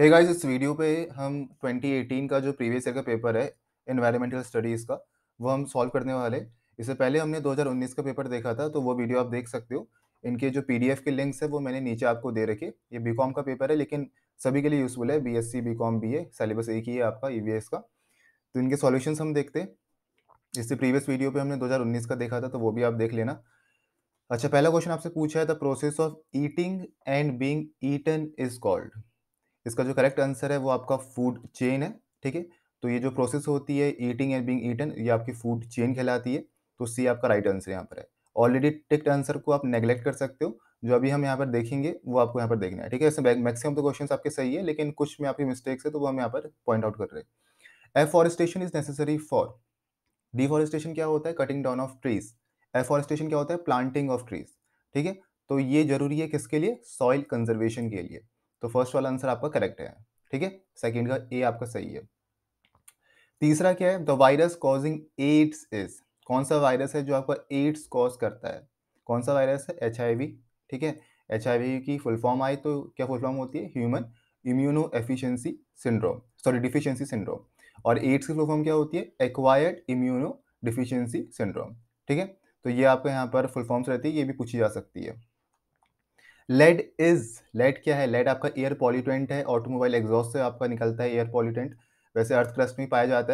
हे hey guys इस video पे हम 2018 का जो प्रीवियस ईयर का पेपर है इन्वायरमेंटल स्टडीज़ का वो हम सॉल्व करने वाले इससे पहले हमने 2019 का पेपर देखा था तो वो वीडियो आप देख सकते हो इनके जो पीडीएफ के लिंक्स है वो मैंने नीचे आपको दे रखे ये बीकॉम का पेपर है लेकिन सभी के लिए यूज़फुल है बी एस सी सिलेबस एक ही है आपका ई e का तो इनके सॉल्यूशन हम देखते इससे प्रीवियस वीडियो पर हमने दो का देखा था तो वो भी आप देख लेना अच्छा पहला क्वेश्चन आपसे पूछा है the process of eating and being eaten is called इसका जो करेक्ट आंसर है वो आपका फूड चेन है ठीक है तो ये जो प्रोसेस होती है ईटिंग एंड बींग ईटन ये आपकी फूड चेन कहलाती है तो सी आपका राइट आंसर यहाँ पर है ऑलरेडी टिक्ड आंसर को आप नेग्लेक्ट कर सकते हो जो अभी हम यहाँ पर देखेंगे वो आपको यहाँ पर देखना है ठीक है इसमें मैक्सिमम तो क्वेश्चन आपके सही है लेकिन कुछ में आपकी मिस्टेक्स है तो वो हम यहाँ पर पॉइंट आउट कर रहे हैं afforestation is necessary for deforestation क्या होता है cutting down of trees afforestation क्या होता है प्लांटिंग ऑफ ट्रीज ठीक है तो ये जरूरी है किसके लिए सॉइल कंजर्वेशन के लिए तो फर्स्ट वाला आंसर आपका करेक्ट है ठीक है सेकेंड का ए आपका सही है तीसरा क्या है the virus causing AIDS is कौन सा वायरस है जो आपका एड्स कॉज करता है कौन सा वायरस है एच ठीक है एच की फुल फॉर्म आई तो क्या फुल फॉर्म होती है human immuno efficiency syndrome sorry deficiency syndrome और एड्स की फुल फॉर्म क्या होती है एक्वायर्ड इम्यूनो डिफिशियंसी सिंड्रोम ठीक है तो ये आपको यहाँ पर फुल फॉर्म्स रहती है ये भी पूछी जा सकती है लेड इज लेड क्या है लेड आपका एयर पॉल्यूटेंट है ऑटोमोबाइल एग्जॉस्ट से आपका निकलता है एयर पॉल्यूटेंट वैसे अर्थ क्रस्ट में पाया जाता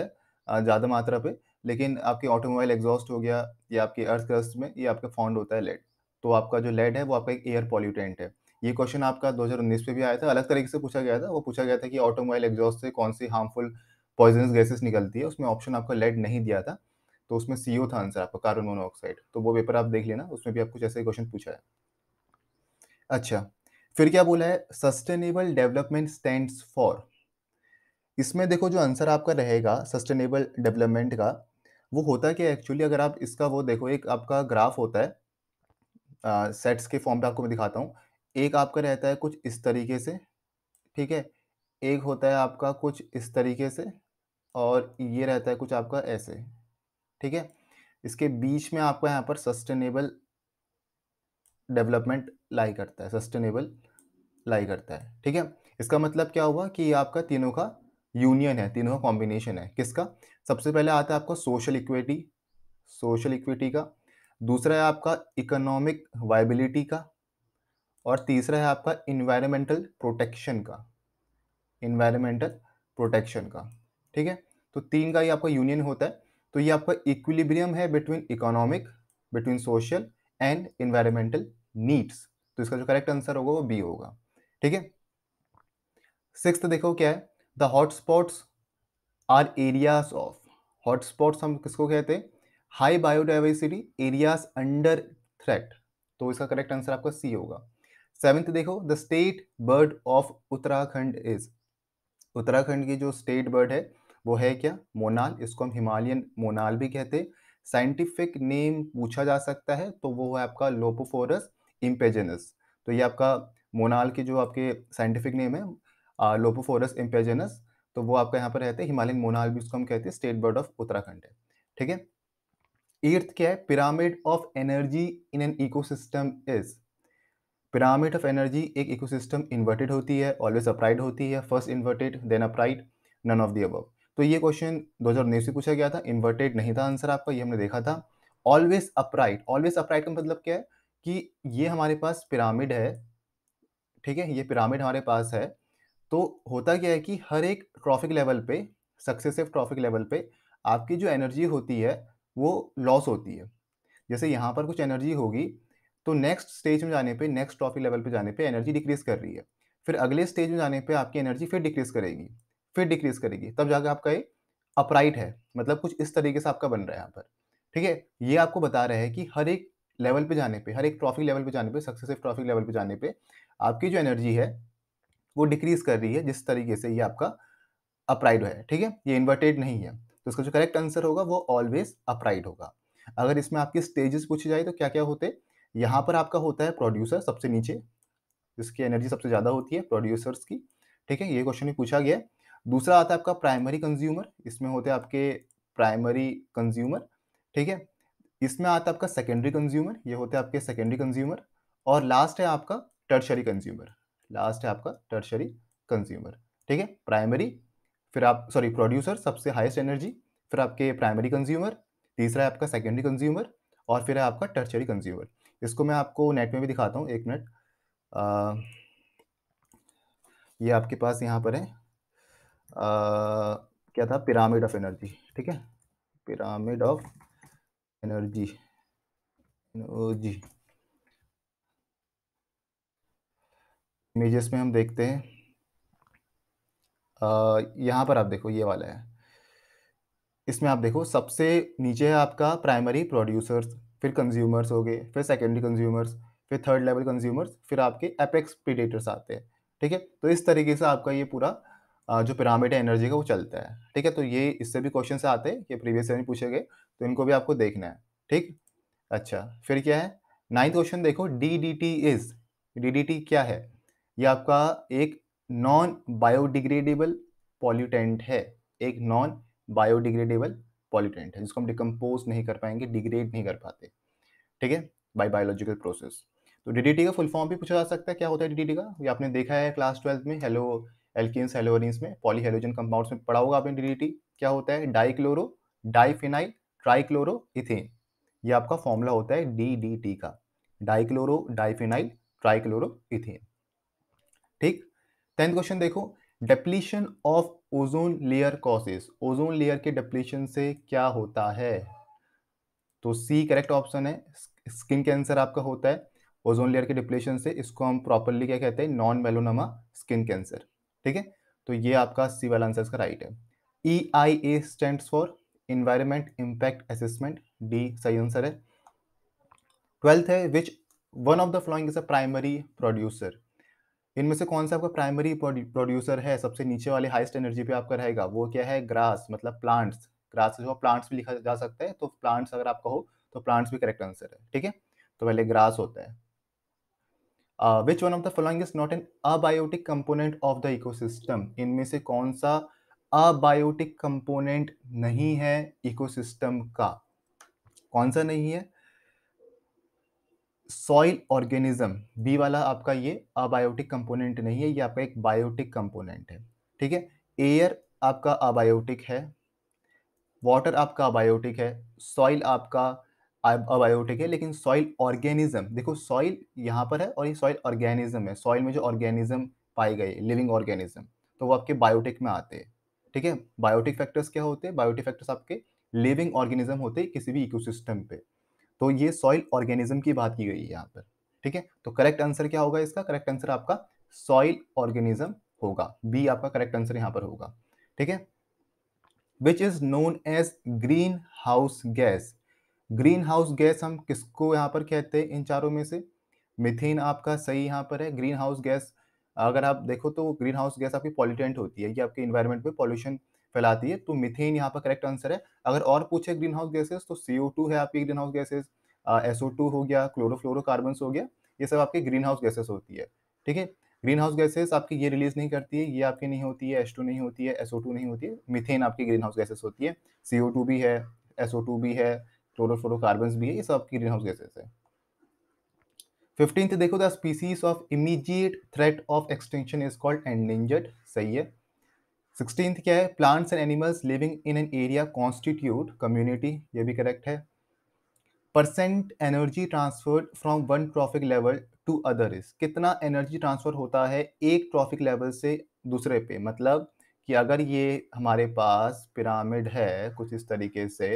है ज़्यादा मात्रा पे लेकिन आपके ऑटोमोबाइल एग्जॉस्ट हो गया या आपके अर्थ क्रस्ट में ये आपका फाउंड होता है लेड तो आपका जो लेड है वो आपका एक एयर पॉल्यूटेंट है ये क्वेश्चन आपका 2019 पे भी आया था अलग तरीके से पूछा गया था वो पूछा गया था कि ऑटोमोबाइल एग्जॉस्ट से कौन सी हार्मफुल पॉइजनस गैसेस निकलती है उसमें ऑप्शन आपका लेड नहीं दिया था तो उसमें सी था आंसर आपका कार्बन मोनोऑक्साइड तो वो पेपर आप देख लेना उसमें भी आप कुछ ऐसे क्वेश्चन पूछा है अच्छा फिर क्या बोला है सस्टेनेबल डेवलपमेंट स्टैंड्स फॉर इसमें देखो जो आंसर आपका रहेगा सस्टेनेबल डेवलपमेंट का वो होता है कि एक्चुअली अगर आप इसका वो देखो एक आपका ग्राफ होता है सेट्स सेट्स के फॉर्म में आपको मैं दिखाता हूँ एक आपका रहता है कुछ इस तरीके से ठीक है एक होता है आपका कुछ इस तरीके से और ये रहता है कुछ आपका ऐसे ठीक है इसके बीच में आपका यहाँ पर सस्टेनेबल डेवलपमेंट लाई करता है सस्टेनेबल लाई करता है ठीक है इसका मतलब क्या हुआ कि ये आपका तीनों का यूनियन है तीनों का कॉम्बिनेशन है किसका सबसे पहले आता है आपका सोशल इक्विटी सोशल इक्विटी का दूसरा है आपका इकोनॉमिक वाइबिलिटी का और तीसरा है आपका इन्वायरमेंटल प्रोटेक्शन का इन्वायरमेंटल प्रोटेक्शन का ठीक है तो तीन का ये आपका यूनियन होता है तो ये आपका इक्विलिब्रियम है between economic between social and environmental needs तो इसका जो करेक्ट आंसर होगा वो बी होगा ठीक है सिक्स देखो क्या है the hotspots are areas of hotspots हम किसको कहते हैं high biodiversity areas under threat तो इसका करेक्ट आंसर आपका सी होगा सेवेंथ देखो the state bird of Uttarakhand is Uttarakhand की जो स्टेट बर्ड है वो है क्या मोनाल इसको हम हिमालयन मोनाल भी कहते हैं साइंटिफिक नेम पूछा जा सकता है तो वो है आपका लोपोफोरस इम्पेजेनस तो ये आपका मोनाल के जो आपके साइंटिफिक नेम है लोपोफोरस इम्पेजेनस तो वो आपका यहाँ पर रहते हैं हिमालयन मोनाल भी उसको हम कहते हैं स्टेट बर्ड ऑफ उत्तराखंड है ठीक है ईर्थ क्या है pyramid of energy in an ecosystem is pyramid of energy एक इकोसिस्टम इन्वर्टेड होती है ऑलवेज अपराइड होती है first inverted then upright none of the above तो ये क्वेश्चन दो हज़ार उन्नीस से पूछा गया था इन्वर्टेड नहीं था आंसर आपका ये हमने देखा था ऑलवेज अपराइट ऑलवेज अपराइट का मतलब क्या है कि ये हमारे पास पिरामिड है ठीक है ये पिरामिड हमारे पास है तो होता क्या है कि हर एक ट्रॉफिक लेवल पे सक्सेसिव ट्रॉफिक लेवल पे आपकी जो एनर्जी होती है वो लॉस होती है जैसे यहाँ पर कुछ एनर्जी होगी तो नेक्स्ट स्टेज में जाने पे नेक्स्ट ट्रॉफिक लेवल पे जाने पे एनर्जी डिक्रीज़ कर रही है फिर अगले स्टेज में जाने पे आपकी एनर्जी फिर डिक्रीज़ करेगी फिर डिक्रीज़ करेगी तब जाकर आपका ये अपराइट है मतलब कुछ इस तरीके से आपका बन रहा है यहाँ पर ठीक है ये आपको बता रहा है कि हर एक लेवल पे जाने पे हर एक ट्रॉफिक लेवल पे जाने पे सक्सेसिव ट्रॉफिक लेवल पे जाने पे आपकी जो एनर्जी है वो डिक्रीज कर रही है जिस तरीके से ये आपका अपराइड है ठीक है ये इन्वर्टेड नहीं है तो इसका जो करेक्ट आंसर होगा वो ऑलवेज अपराइड होगा अगर इसमें आपके स्टेजेस पूछे जाए तो क्या क्या होते यहाँ पर आपका होता है प्रोड्यूसर सबसे नीचे जिसकी एनर्जी सबसे ज़्यादा होती है प्रोड्यूसर्स की ठीक है ये क्वेश्चन भी पूछा गया दूसरा आता है आपका प्राइमरी कंज्यूमर इसमें होते हैं आपके प्राइमरी कंज्यूमर ठीक है इसमें आता है आपका सेकेंडरी कंज्यूमर ये होते हैं आपके सेकेंडरी कंज्यूमर और लास्ट है आपका टर्शरी कंज्यूमर लास्ट है आपका टर्शरी कंज्यूमर ठीक है प्राइमरी फिर आप सॉरी प्रोड्यूसर सबसे हाईएस्ट एनर्जी फिर आपके प्राइमरी कंज्यूमर तीसरा है आपका सेकेंडरी कंज्यूमर और फिर है आपका टर्चरी कंज्यूमर इसको मैं आपको नेट में भी दिखाता हूँ एक मिनट ये आपके पास यहाँ पर है आ, क्या था पिरामिड ऑफ एनर्जी ठीक है pyramid of energy energy images में हम देखते हैं यहाँ पर आप देखो ये वाला है इसमें आप देखो सबसे नीचे है आपका प्राइमरी प्रोड्यूसर्स फिर कंज्यूमर्स हो गए फिर सेकेंडरी कंज्यूमर्स फिर थर्ड लेवल कंज्यूमर्स फिर आपके एपेक्स प्रीडेटर्स आते हैं ठीक है तो इस तरीके से आपका ये पूरा जो पिरामिड है एनर्जी का वो चलता है ठीक है तो ये इससे भी क्वेश्चन आते हैं कि प्रीवियस ईयर में पूछे गए तो इनको भी आपको देखना है ठीक अच्छा फिर क्या है नाइन्थ क्वेश्चन देखो D D T is D D T क्या है ये आपका एक नॉन बायोडिग्रेडेबल पॉल्यूटेंट है एक नॉन बायोडिग्रेडेबल पॉल्यूटेंट है जिसको हम डिकम्पोज नहीं कर पाएंगे डिग्रेड नहीं कर पाते ठीक है बाई बायोलॉजिकल प्रोसेस तो डी का फुल फॉर्म भी पूछा जा सकता है क्या होता है डी का ये आपने देखा है क्लास ट्वेल्थ में हेलो एल्किन हेलोरिन्स में पॉलीहेलोजन कंपाउंड्स में पड़ा होगा आपने डीडीटी क्या होता है डाइक्लोरो डाइफिनाइल ट्राइक्लोरो इथेन ये आपका फॉर्मूला होता है डीडीटी का डाइक्लोरो डाइफिनाइल ट्राइक्लोरो इथेन ठीक टेंथ क्वेश्चन देखो depletion of ozone layer causes ozone layer के डेप्लीशन से क्या होता है तो सी करेक्ट ऑप्शन है स्किन कैंसर आपका होता है ओजोन लेयर के डिप्लेशन से इसको हम प्रॉपरली क्या कहते हैं नॉन मेलोनामा स्किन कैंसर ठीक है तो ये आपका सी वाला आंसर इसका राइट है E I A stand for environment impact assessment D सही आंसर है ट्वेल्थ है which one of the following is a primary producer इनमें से कौन सा आपका प्राइमरी प्रोड्यूसर है सबसे नीचे वाले हाइस्ट एनर्जी पे आपका रहेगा वो क्या है ग्रास मतलब प्लांट्स ग्रास जो प्लांट्स भी लिखा जा सकता है तो प्लांट्स अगर आपका हो तो प्लांट्स भी करेक्ट आंसर है ठीक है तो पहले ग्रास होता है which one of the the is not an abiotic component of the the इनमें से कौन सा अबायोटिक कंपोनेंट नहीं है इकोसिस्टम का कौन सा नहीं है सॉइल ऑर्गेनिज्म बी वाला आपका ये अबायोटिक कंपोनेंट नहीं है ये आपका एक बायोटिक कंपोनेंट है ठीक है एयर आपका अबायोटिक है वाटर आपका अबायोटिक है सॉइल आपका अबायोटिक है लेकिन सॉइल ऑर्गेनिज्म देखो सॉइल यहाँ पर है और ये सॉइल ऑर्गेनिज्म है सॉइल में जो ऑर्गेनिज्म पाए गए लिविंग ऑर्गेनिज्म तो वो आपके बायोटिक में आते हैं ठीक है बायोटिक फैक्टर्स क्या होते हैं बायोटिक फैक्टर्स आपके लिविंग ऑर्गेनिज्म होते हैं किसी भी इकोसिस्टम पे तो ये सॉइल ऑर्गेनिज्म की बात की गई है यहाँ पर ठीक है तो करेक्ट आंसर क्या होगा इसका करेक्ट आंसर आपका सॉइल ऑर्गेनिज्म होगा बी आपका करेक्ट आंसर यहाँ पर होगा ठीक है which is known as greenhouse gas greenhouse gas हम किसको यहाँ पर कहते हैं इन चारों में से मिथेन आपका सही यहाँ पर है ग्रीन हाउस गैस अगर आप देखो तो ग्रीन हाउस गैस आपकी पॉल्यूटेंट होती है ये आपके इन्वायरमेंट में पॉल्यूशन फैलाती है तो मिथेन यहाँ पर करेक्ट आंसर है अगर और पूछे ग्रीन हाउस गैसेज तो सी है आपकी ग्रीन हाउस गैसेज एसओ हो गया क्लोरोफ्लोरोबन हो गया ये सब आपकी ग्रीन हाउस गैसेस होती है ठीक है ग्रीन हाउस गैसेस आपकी ये रिलीज नहीं करती है ये आपकी नहीं होती है एस नहीं होती है एसओ नहीं होती है मिथेन आपकी ग्रीन हाउस गैसेस होती है सी भी है एसओ भी है क्लोरोफ्लोरोकार्बन भी है ये सब ग्रीन हाउस गैसेस है फिफ्टींथ देखो the species of immediate threat of extension is called endangered सही है सिक्सटींथ क्या है plants and animals living in an area constitute community ये भी करेक्ट है percent energy transferred from one trophic level to other is कितना energy transfer होता है एक ट्रॉफिक लेवल से दूसरे पे मतलब कि अगर ये हमारे पास पिरामिड है कुछ इस तरीके से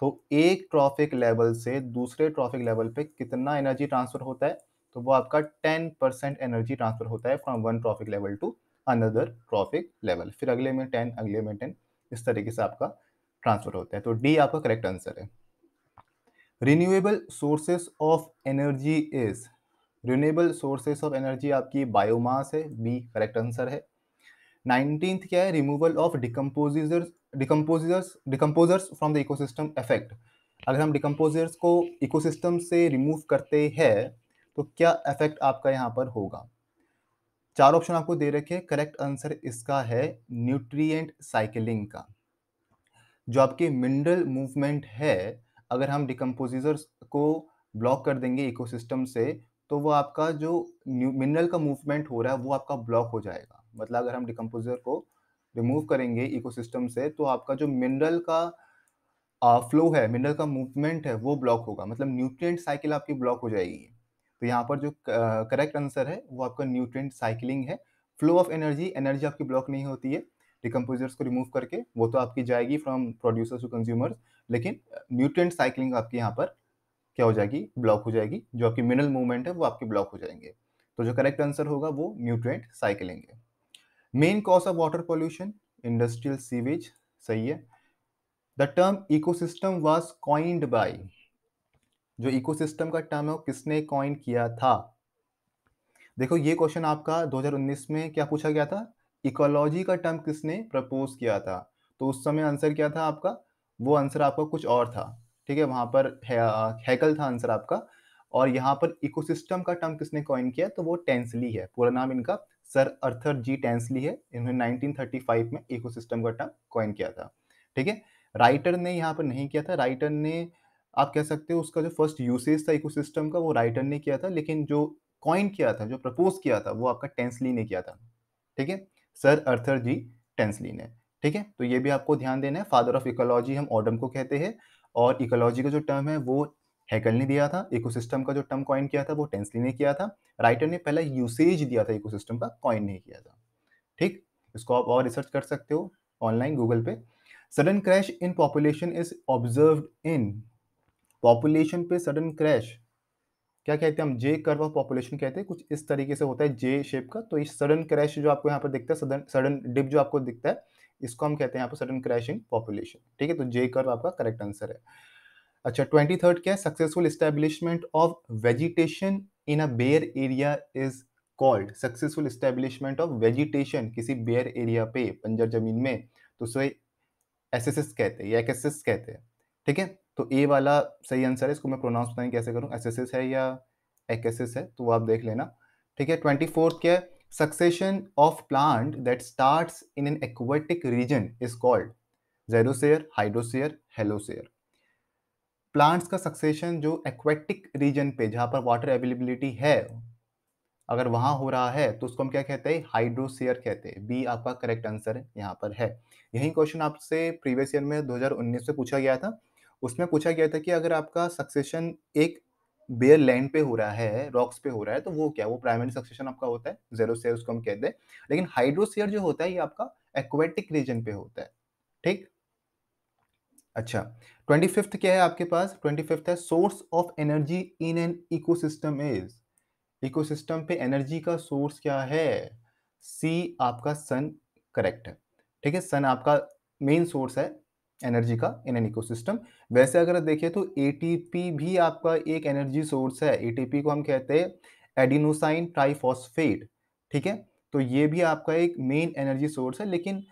तो एक ट्रॉफिक लेवल से दूसरे ट्रॉफिक लेवल पे कितना एनर्जी ट्रांसफर होता है तो वो आपका टेन परसेंट एनर्जी ट्रांसफर होता है from one trophic level to another trophic level फिर अगले में टेन अगले में टेन इस तरीके से आपका ट्रांसफर होता है तो डी आपका करेक्ट आंसर है renewable sources of energy is renewable sources of energy आपकी बायोमास है बी करेक्ट आंसर है नाइनटीन क्या है removal of decomposers decomposers decomposers from the ecosystem effect अगर हम डिकम्पोजर्स को इकोसिस्टम से रिमूव करते हैं तो क्या इफेक्ट आपका यहाँ पर होगा चार ऑप्शन आपको दे रखे हैं करेक्ट आंसर इसका है न्यूट्रिएंट साइकिलिंग का जो आपके मिनरल मूवमेंट है अगर हम डिकम्पोजिजर्स को ब्लॉक कर देंगे इकोसिस्टम से तो वो आपका जो मिनरल का मूवमेंट हो रहा है वो आपका ब्लॉक हो जाएगा मतलब अगर हम डिकम्पोजर को रिमूव करेंगे इकोसिस्टम से तो आपका जो मिनरल का फ्लो है मिनरल का मूवमेंट है वो ब्लॉक होगा मतलब न्यूट्रिएंट साइकिल आपकी ब्लॉक हो जाएगी तो यहाँ पर जो करेक्ट आंसर है वो आपका न्यूट्रिएंट साइकिलिंग है फ्लो ऑफ एनर्जी एनर्जी आपकी ब्लॉक नहीं होती है डिकम्पोजर्स को रिमूव करके वो तो आपकी जाएगी फ्रॉम प्रोड्यूसर्स टू कंज्यूमर्स लेकिन न्यूट्रिएंट साइकिलिंग आपकी यहाँ पर क्या हो जाएगी ब्लॉक हो जाएगी जो आपकी मिनरल मूवमेंट है वो आपके ब्लॉक हो जाएंगे तो जो करेक्ट आंसर होगा वो न्यूट्रिएंट साइकिलिंग है main cause of water pollution industrial sewage सही है the term ecosystem was coined by जो इकोसिस्टम का टर्म है वो किसने कॉइन किया था देखो ये क्वेश्चन आपका 2019 में क्या पूछा गया था इकोलॉजी का टर्म किसने प्रपोज किया था तो उस समय आंसर क्या था आपका वो आंसर आपका कुछ और था ठीक है वहां पर हैकल था आंसर आपका और यहाँ पर इकोसिस्टम का टर्म किसने कॉइन किया तो वो टेंसली है पूरा नाम इनका सर अर्थर जी टेंसली है इन्होंने 1935 में इकोसिस्टम का टर्म कॉइन किया था ठीक है राइटर ने यहाँ पर नहीं किया था राइटर ने आप कह सकते हो उसका जो फर्स्ट यूसेज था इकोसिस्टम का वो राइटर ने किया था लेकिन जो कॉइन किया था जो प्रपोज किया था वो आपका टेंसली ने किया था ठीक है सर अर्थर जी टेंसली ने ठीक है तो ये भी आपको ध्यान देना है फादर ऑफ इकोलॉजी हम ऑडम को कहते हैं और इकोलॉजी का जो टर्म है वो हैकल ने दिया था इकोसिस्टम का जो टर्म कॉइन किया था वो टेंसली ने किया था राइटर ने पहला यूसेज दिया था इकोसिस्टम का कॉइन ने किया था ठीक इसको आप और रिसर्च कर सकते हो ऑनलाइन गूगल पे sudden crash in population is observe in population पे सडन क्रैश क्या कहते हैं हम जे कर्व ऑफ पॉपुलेशन कहते हैं कुछ इस तरीके से होता है जे शेप का तो इस सडन क्रैश जो आपको यहाँ पर दिखता है सडन सडन डिप जो आपको दिखता है इसको हम कहते हैं यहाँ पर सडन क्रैश इन पॉपुलेशन ठीक है तो जे कर्व आपका करेक्ट आंसर है अच्छा ट्वेंटी थर्ड क्या है successful establishment of vegetation in a bare area is called successful establishment of vegetation किसी बेयर एरिया पे पंजर जमीन में तो उसे एस एस एस कहते हैं या एस एस कहते हैं ठीक है तो ए वाला सही आंसर है इसको मैं प्रोनाउंस बताएंगे कैसे करूँ एस एस एस है या एक एस एस है तो आप देख लेना ठीक है ट्वेंटी फोर्थ क्या है succession of plant that start in an aquatic region is called xerosere hydrosere halosere plants का सक्सेशन जो एक्वेटिक रीजन पे जहाँ पर वाटर अवेलेबिलिटी है अगर वहाँ हो रहा है तो उसको हम क्या कहते हैं हाइड्रोसियर कहते हैं बी आपका करेक्ट आंसर यहाँ पर है यही क्वेश्चन आपसे प्रीवियस ईयर में 2019 से पूछा गया था उसमें पूछा गया था कि अगर आपका सक्सेशन एक बेयर लैंड पे हो रहा है रॉक्स पे हो रहा है तो वो क्या वो प्राइमरी सक्सेशन आपका होता है जेरो सेयर उसको हम कहते हैं लेकिन हाइड्रोसियर जो होता है ये आपका एक्वेटिक रीजन पे होता है ठीक अच्छा ट्वेंटी फिफ्थ क्या है आपके पास ट्वेंटी फिफ्थ है source of energy in an ecosystem is ecosystem पे एनर्जी का सोर्स क्या है सी आपका सन करेक्ट है ठीक है सन आपका मेन सोर्स है एनर्जी का इन एन इकोसिस्टम वैसे अगर देखिए तो एटीपी भी आपका एक एनर्जी सोर्स है एटीपी को हम कहते हैं एडिनोसाइन ट्राइफॉस्फेट ठीक है तो ये भी आपका एक मेन एनर्जी सोर्स है लेकिन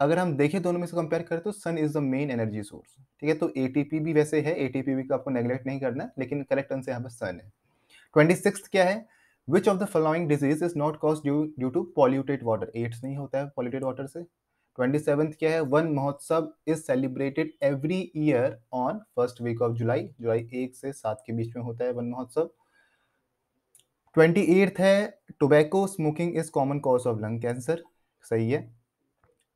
अगर हम देखें दोनों में से कंपेयर करें तो sun is the main energy source ठीक है तो ए भी वैसे है ए भी को आपको नेग्लेक्ट नहीं करना लेकिन करेक्ट आंसर यहाँ पर सन है ट्वेंटी सिक्स क्या है which of the following disease is not cause due due to polluted water AIDS नहीं होता है पॉल्यूटेड वाटर से ट्वेंटी सेवन्थ क्या है Van Mahotsav is celebrated every year on first week of July जुलाई एक से सात के बीच में होता है वन महोत्सव ट्वेंटी एट्थ है tobacco smoking is common cause of lung cancer सही है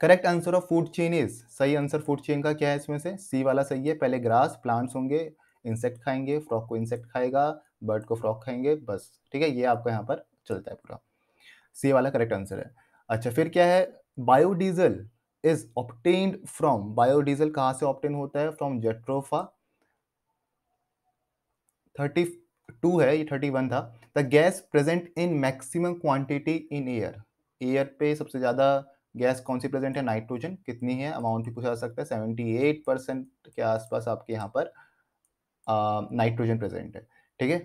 correct answer of food chain is सही आंसर फूड चेन का क्या है इसमें से सी वाला सही है पहले ग्रास प्लांट्स होंगे इंसेक्ट खाएंगे फ्रॉक को इंसेक्ट खाएगा बर्ड को फ्रॉक खाएंगे बस ठीक है ये आपको यहाँ पर चलता है पूरा सी वाला करेक्ट आंसर है अच्छा फिर क्या है biodiesel is obtained from biodiesel कहाँ से ऑप्टेन होता है फ्रॉम जेट्रोफा थर्टी टू है ये थर्टी वन था the gas present in maximum quantity in air air पे सबसे ज़्यादा गैस कौन सी प्रेजेंट है नाइट्रोजन कितनी है अमाउंट भी पूछा जा सकता है सेवेंटी एट परसेंट के आसपास आपके यहाँ पर नाइट्रोजन प्रेजेंट है ठीक है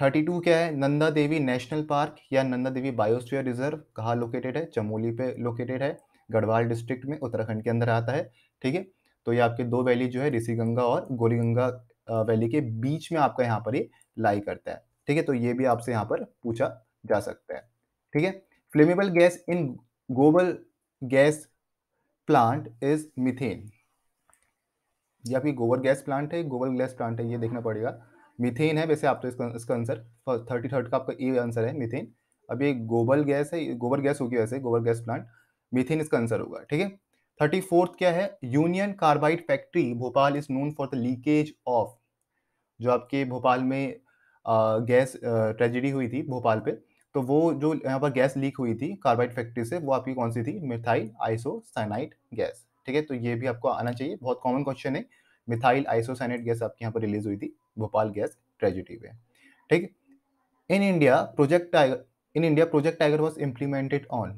थर्टी टू क्या है नंदा देवी नेशनल पार्क या नंदा देवी बायोस्फीयर रिजर्व कहाँ लोकेटेड है चमोली पे लोकेटेड है गढ़वाल डिस्ट्रिक्ट में उत्तराखंड के अंदर आता है ठीक है तो ये आपके दो वैली जो है ऋषि गंगा और गोली गंगा वैली के बीच में आपका यहाँ पर ये लाई करता है ठीक है तो ये भी आपसे यहाँ पर पूछा जा सकता है ठीक है flammable gas in gobar gas plant is methane ये आपकी गोबर गैस प्लांट है गोबर गैस प्लांट है ये देखना पड़ेगा मिथेन है वैसे आप तो इसका इसका आंसर थर्टी थर्ड का आपका ए आंसर है मिथेन अब ये गोबर गैस है गोबर गैस होगी वैसे गोबर गैस प्लांट मिथेन इसका आंसर होगा ठीक है थर्टी फोर्थ क्या है union carbide factory Bhopal is known for the leakage of जो आपके भोपाल में गैस ट्रेजिडी हुई थी भोपाल पे तो वो जो यहाँ पर गैस लीक हुई थी कार्बाइड फैक्ट्री से वो आपकी कौन सी थी मिथाइल आइसोसाइनाइट गैस ठीक है तो ये भी आपको आना चाहिए बहुत कॉमन क्वेश्चन है मिथाइल आइसोसाइनाइट गैस आपके यहाँ पर रिलीज हुई थी भोपाल गैस ट्रेजिडी में ठीक in India Project Tiger in India Project Tiger was implemented on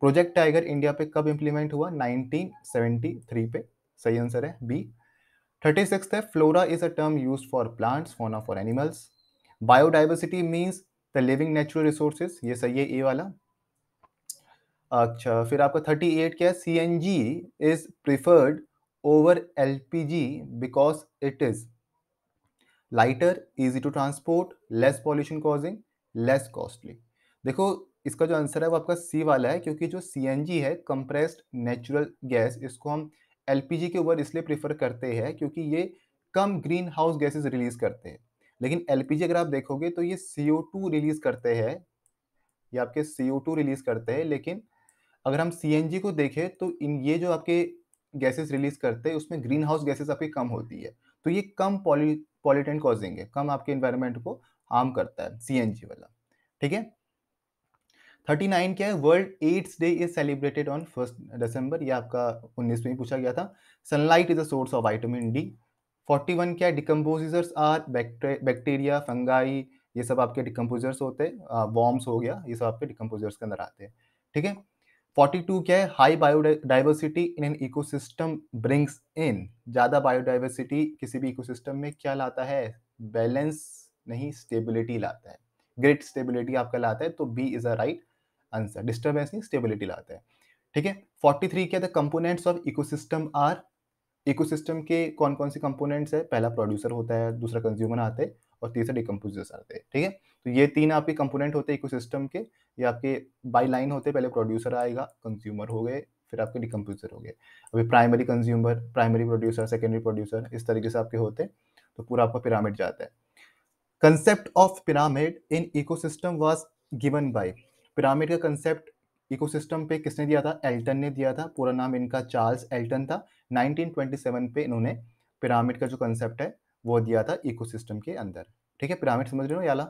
Project Tiger India पे कब इम्प्लीमेंट हुआ 1973 पे सही आंसर है बी थर्टी सिक्स है flora is a term use for plants fauna for animals biodiversity means the living natural resources ये सही है ए वाला अच्छा फिर आपका थर्टी एट क्या है C N G is preferred over L P G because it is lighter easy to transport less pollution causing less costly देखो इसका जो आंसर है वो आपका सी वाला है क्योंकि जो सी एन जी है कंप्रेस्ड नेचुरल गैस इसको हम एल पी जी के ऊपर इसलिए प्रिफर करते हैं क्योंकि ये कम ग्रीन हाउस गैसेज रिलीज करते हैं लेकिन एलपीजी अगर आप देखोगे तो ये सीओ टू रिलीज करते हैं ये आपके सीओ टू रिलीज करते हैं लेकिन अगर हम सी को देखें तो इन ये जो आपके गैसेस रिलीज करते हैं उसमें ग्रीन हाउस गैसेस आपकी कम होती है तो ये कम पॉली पॉल्यूटेंट कॉजिंग है कम आपके इन्वायरमेंट को हार्म करता है सी वाला ठीक है थर्टी नाइन क्या है World AIDS Day is celebrated on first December ये आपका उन्नीसवें पूछा गया था sunlight is a source of vitamin D forty one क्या डिकम्पोजिजर्स आर बैक्टीरिया फंगाई ये सब आपके डिकम्पोजर्स होते हैं वॉर्म्स हो गया ये सब आपके डिकम्पोजर्स के अंदर आते हैं ठीक है फोर्टी टू क्या है high biodiversity in an system brings in ज़्यादा बायोडाइवर्सिटी किसी भी सिस्टम में क्या लाता है बैलेंस नहीं स्टेबिलिटी लाता है ग्रेट स्टेबिलिटी आपका लाता है तो B is a right answer disturbance नहीं स्टेबिलिटी लाता है ठीक है फोर्टी थ्री क्या the components of ecosystem are ecosystem के कौन कौन से कंपोनेंट्स है पहला प्रोड्यूसर होता है दूसरा कंज्यूमर आते हैं और तीसरा डिकम्पोजर्स आते हैं ठीक है तो ये तीन आपके कंपोनेंट होते हैं इकोसिस्टम के ये आपके बाई लाइन होते हैं पहले प्रोड्यूसर आएगा कंज्यूमर हो गए फिर आपके डिकम्पोजर हो गए अभी primary consumer primary producer secondary producer इस तरीके से आपके होते हैं तो पूरा आपका पिरामिड जाता है concept of pyramid in ecosystem was given by pyramid का कंसेप्ट इकोसिस्टम पे किसने दिया था एल्टन ने दिया था पूरा नाम इनका चार्ल्स एल्टन था 1927 पे इन्होंने पिरामिड का जो कंसेप्ट है वो दिया था इकोसिस्टम के अंदर ठीक है पिरामिड समझ रहे हो याला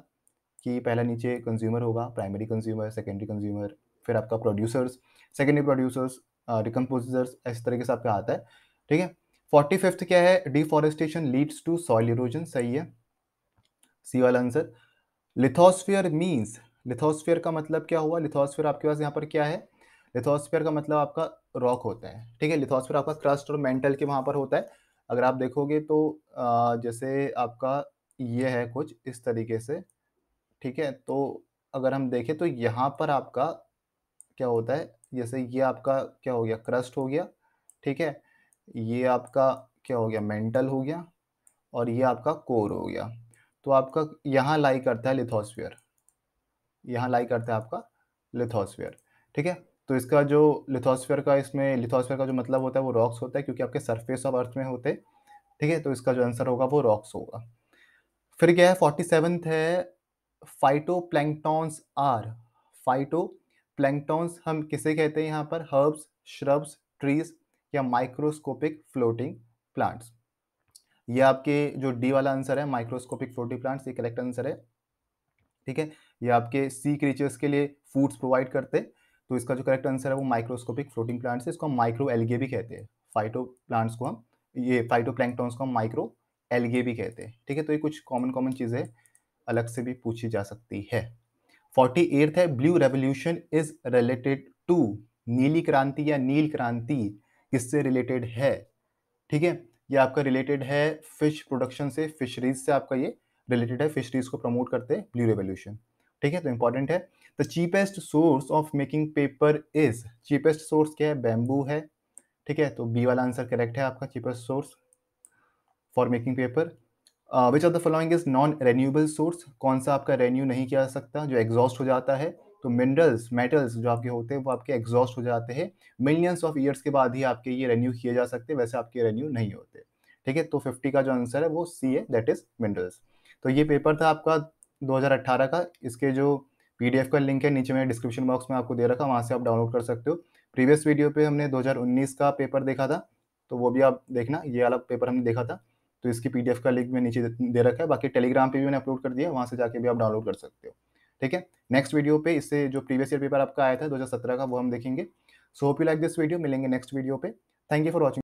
कि पहला नीचे कंज्यूमर होगा प्राइमरी कंज्यूमर सेकेंडरी कंज्यूमर फिर आपका प्रोड्यूसर्स सेकेंडरी प्रोड्यूसर्स रिकम्पोजर्स इस तरीके से आपका आता है ठीक है फोर्टी फिफ्थ क्या है deforestation leads to soil erosion सही है सी वाला आंसर लिथोस्फियर मीन्स लिथोस्फियर का मतलब क्या हुआ लिथोस्फियर आपके पास यहाँ पर क्या है लिथोस्फेयर का मतलब आपका रॉक होता है ठीक है लिथोस्फेयर आपका क्रस्ट और मेंटल के वहाँ पर होता है अगर आप देखोगे तो जैसे आपका ये है कुछ इस तरीके से ठीक है तो अगर हम देखें तो यहाँ पर आपका क्या होता है जैसे ये आपका क्या हो गया क्रस्ट हो गया ठीक है ये आपका क्या हो गया मेंटल हो गया और ये आपका कोर हो गया तो आपका यहाँ लाई करता है लिथोस्फियर यहाँ लाई करता है आपका लिथोस्फियर ठीक है तो इसका जो लिथोस्फेयर का इसमें लिथोस्फेयर का जो मतलब होता है वो रॉक्स होता है क्योंकि आपके सरफेस ऑफ अर्थ में होते ठीक है तो इसका जो आंसर होगा वो रॉक्स होगा फिर क्या है फोर्टी सेवन्थ है phytoplanktons are phytoplanktons हम किसे कहते हैं यहाँ पर हर्ब्स श्रब्स ट्रीज या माइक्रोस्कोपिक फ्लोटिंग प्लांट्स ये आपके जो डी वाला आंसर है माइक्रोस्कोपिक फ्लोटिंग प्लांट्स ये करेक्ट आंसर है ठीक है ये आपके सी क्रीचर्स के लिए फूड्स प्रोवाइड करते हैं तो इसका जो करेक्ट आंसर है वो माइक्रोस्कोपिक फ्लोटिंग प्लांट्स है इसको हम माइक्रो एलगे भी कहते हैं फाइटो प्लांट्स को हम ये फाइटो प्लैंकटॉन्स को हम माइक्रो एलगे भी कहते हैं ठीक है तो ये कुछ कॉमन कॉमन चीज़ें अलग से भी पूछी जा सकती है फोर्टी एट्थ है blue revolution is related to नीली क्रांति या नील क्रांति किससे रिलेटेड है ठीक है ये आपका रिलेटेड है फिश प्रोडक्शन से फिशरीज से आपका ये रिलेटेड है फिशरीज को प्रमोट करते हैं ब्लू रेवोल्यूशन ठीक है तो इंपॉर्टेंट है the cheapest source of making paper is cheapest source क्या है बैम्बू है ठीक है तो बी वाला आंसर करेक्ट है आपका cheapest source for making paper which of the following is non renewable source कौन सा आपका रेन्यू नहीं किया सकता जो एग्जॉस्ट हो जाता है तो मिनरल्स मेटल्स जो आपके होते हैं वो आपके एग्जॉस्ट हो जाते हैं मिलियंस ऑफ ईयर्स के बाद ही आपके ये रेन्यू किए जा सकते हैं वैसे आपके रेन्यू नहीं होते ठीक है तो फिफ्टी का जो आंसर है वो सी है दैट इज मिनरल्स तो ये पेपर था आपका 2018 का इसके जो पीडीएफ का लिंक है नीचे मैंने डिस्क्रिप्शन बॉक्स में आपको दे रखा वहाँ से आप डाउनलोड कर सकते हो प्रीवियस वीडियो पे हमने 2019 का पेपर देखा था तो वो भी आप देखना ये वाला पेपर हमने देखा था तो इसकी पीडीएफ का लिंक मैं नीचे दे रखा है बाकी टेलीग्राम पे भी मैंने अपलोड कर दिया वहाँ से जाके भी आप डाउनलोड कर सकते हो ठीक है नेक्स्ट वीडियो पे इससे जो प्रीवियस ईयर पेपर आपका आया था दो का वो हम देखेंगे so hope you like this video मिलेंगे नेक्स्ट वीडियो पे थैंक यू फॉर वॉचिंग